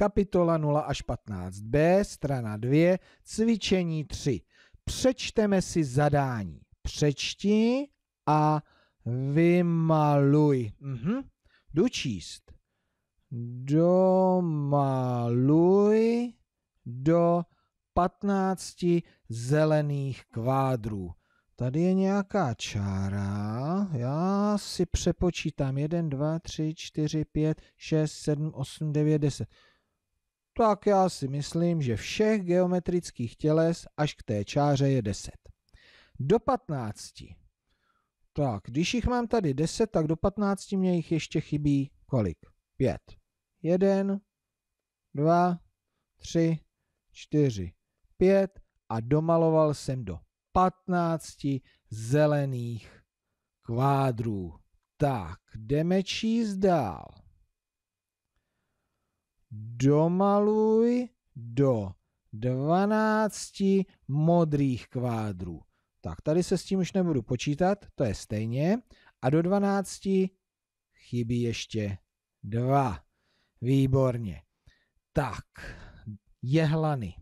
kapitola 0 až 15b, strana 2, cvičení 3. Přečteme si zadání. Přečti a vymaluj. Mhm. Dočíst. Domaluj do 15 zelených kvádrů. Tady je nějaká čára. Já si přepočítám 1, 2, 3, 4, 5, 6, 7, 8, 9, 10 tak já si myslím, že všech geometrických těles až k té čáře je 10. Do 15. Tak, když jich mám tady 10, tak do 15 mě jich ještě chybí kolik? 5. 1, 2, 3, 4, 5 a domaloval jsem do 15 zelených kvádrů. Tak, jdeme číst dál domaluj do 12 modrých kvádrů. Tak, tady se s tím už nebudu počítat, to je stejně. A do 12 chybí ještě 2. Výborně. Tak, jehlany.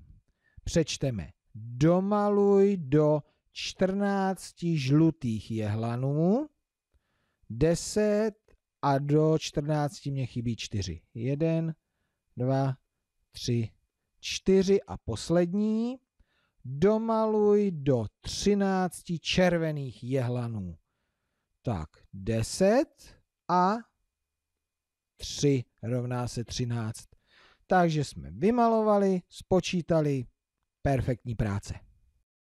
Přečteme. Domaluj do 14 žlutých jehlanů. 10 a do 14 mě chybí 4. 1, dva, tři, čtyři a poslední. Domaluj do třinácti červených jehlanů. Tak, deset a tři rovná se třináct. Takže jsme vymalovali, spočítali, perfektní práce.